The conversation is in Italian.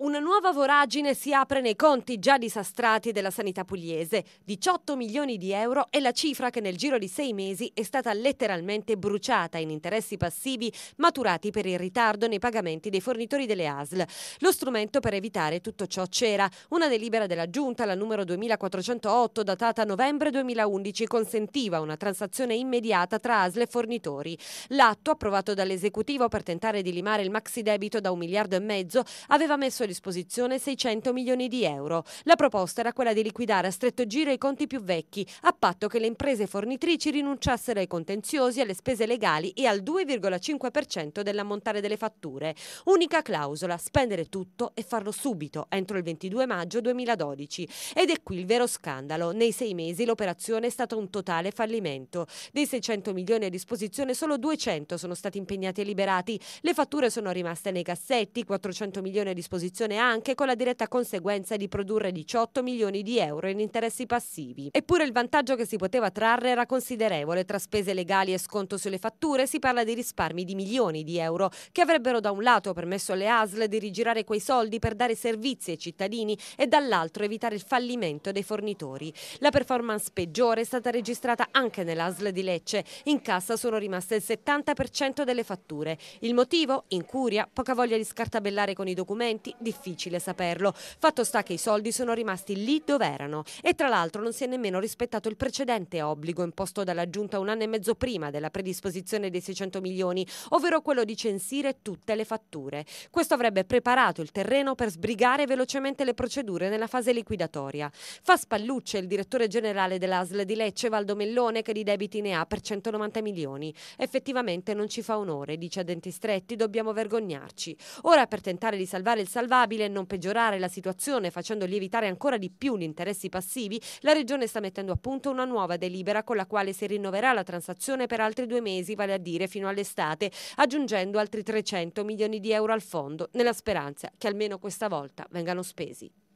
Una nuova voragine si apre nei conti già disastrati della sanità pugliese. 18 milioni di euro è la cifra che nel giro di sei mesi è stata letteralmente bruciata in interessi passivi maturati per il ritardo nei pagamenti dei fornitori delle ASL. Lo strumento per evitare tutto ciò c'era. Una delibera della Giunta, la numero 2408, datata novembre 2011, consentiva una transazione immediata tra ASL e fornitori. L'atto, approvato dall'esecutivo per tentare di limare il maxi debito da un miliardo e mezzo, aveva messo disposizione 600 milioni di euro. La proposta era quella di liquidare a stretto giro i conti più vecchi, a patto che le imprese fornitrici rinunciassero ai contenziosi, alle spese legali e al 2,5% dell'ammontare delle fatture. Unica clausola, spendere tutto e farlo subito, entro il 22 maggio 2012. Ed è qui il vero scandalo. Nei sei mesi l'operazione è stata un totale fallimento. Dei 600 milioni a disposizione solo 200 sono stati impegnati e liberati. Le fatture sono rimaste nei cassetti, 400 milioni a disposizione posizione anche con la diretta conseguenza di produrre 18 milioni di euro in interessi passivi. Eppure il vantaggio che si poteva trarre era considerevole. Tra spese legali e sconto sulle fatture si parla di risparmi di milioni di euro che avrebbero da un lato permesso alle ASL di rigirare quei soldi per dare servizi ai cittadini e dall'altro evitare il fallimento dei fornitori. La performance peggiore è stata registrata anche nell'ASL di Lecce. In cassa sono rimaste il 70% delle fatture. Il motivo? Incuria, poca voglia di scartabellare con i documenti, di difficile saperlo. Fatto sta che i soldi sono rimasti lì dove erano e tra l'altro non si è nemmeno rispettato il precedente obbligo imposto dalla Giunta un anno e mezzo prima della predisposizione dei 600 milioni, ovvero quello di censire tutte le fatture. Questo avrebbe preparato il terreno per sbrigare velocemente le procedure nella fase liquidatoria. Fa spallucce il direttore generale dell'ASL di Lecce, Valdo Mellone, che di debiti ne ha per 190 milioni. Effettivamente non ci fa onore, dice a denti stretti, dobbiamo vergognarci. Ora per tentare di salvare il salvato probabile non peggiorare la situazione facendo lievitare ancora di più gli interessi passivi, la Regione sta mettendo a punto una nuova delibera con la quale si rinnoverà la transazione per altri due mesi, vale a dire fino all'estate, aggiungendo altri 300 milioni di euro al fondo, nella speranza che almeno questa volta vengano spesi.